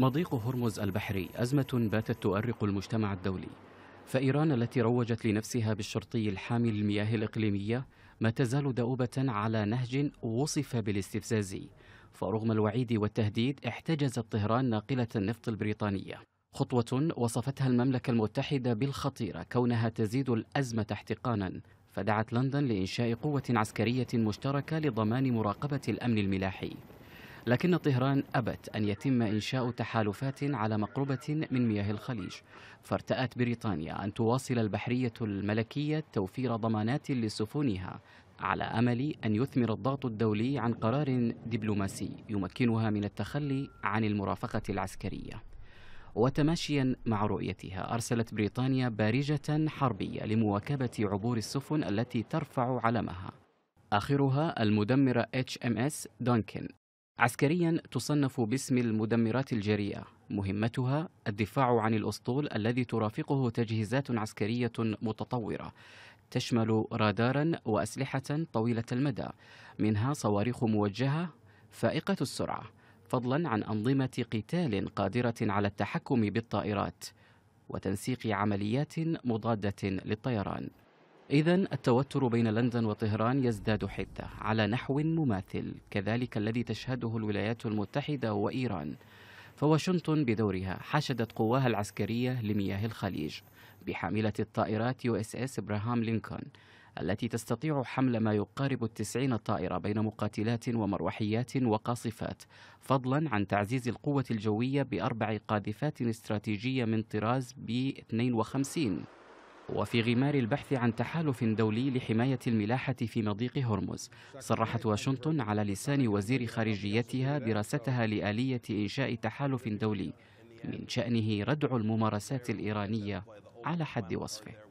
مضيق هرمز البحري أزمة باتت تؤرق المجتمع الدولي فإيران التي روجت لنفسها بالشرطي الحامي للمياه الإقليمية ما تزال دؤوبة على نهج وصف بالاستفزازي فرغم الوعيد والتهديد احتجزت طهران ناقلة النفط البريطانية خطوة وصفتها المملكة المتحدة بالخطيرة كونها تزيد الأزمة احتقانا فدعت لندن لإنشاء قوة عسكرية مشتركة لضمان مراقبة الأمن الملاحي لكن طهران أبت أن يتم إنشاء تحالفات على مقربة من مياه الخليج فارتأت بريطانيا أن تواصل البحرية الملكية توفير ضمانات لسفنها على امل ان يثمر الضغط الدولي عن قرار دبلوماسي يمكنها من التخلي عن المرافقه العسكريه. وتماشيا مع رؤيتها ارسلت بريطانيا بارجه حربيه لمواكبه عبور السفن التي ترفع علمها. اخرها المدمره اتش ام اس دونكن عسكريا تصنف باسم المدمرات الجريئة مهمتها الدفاع عن الأسطول الذي ترافقه تجهيزات عسكرية متطورة تشمل رادارا وأسلحة طويلة المدى منها صواريخ موجهة فائقة السرعة فضلا عن أنظمة قتال قادرة على التحكم بالطائرات وتنسيق عمليات مضادة للطيران إذا التوتر بين لندن وطهران يزداد حدة على نحو مماثل كذلك الذي تشهده الولايات المتحدة وإيران فواشنطن بدورها حشدت قواها العسكرية لمياه الخليج بحاملة الطائرات يو اس اس ابراهام لينكولن التي تستطيع حمل ما يقارب التسعين طائرة بين مقاتلات ومروحيات وقاصفات فضلا عن تعزيز القوة الجوية بأربع قاذفات استراتيجية من طراز بي 52 وفي غمار البحث عن تحالف دولي لحماية الملاحة في مضيق هرمز صرحت واشنطن على لسان وزير خارجيتها دراستها لآلية إنشاء تحالف دولي من شأنه ردع الممارسات الإيرانية على حد وصفه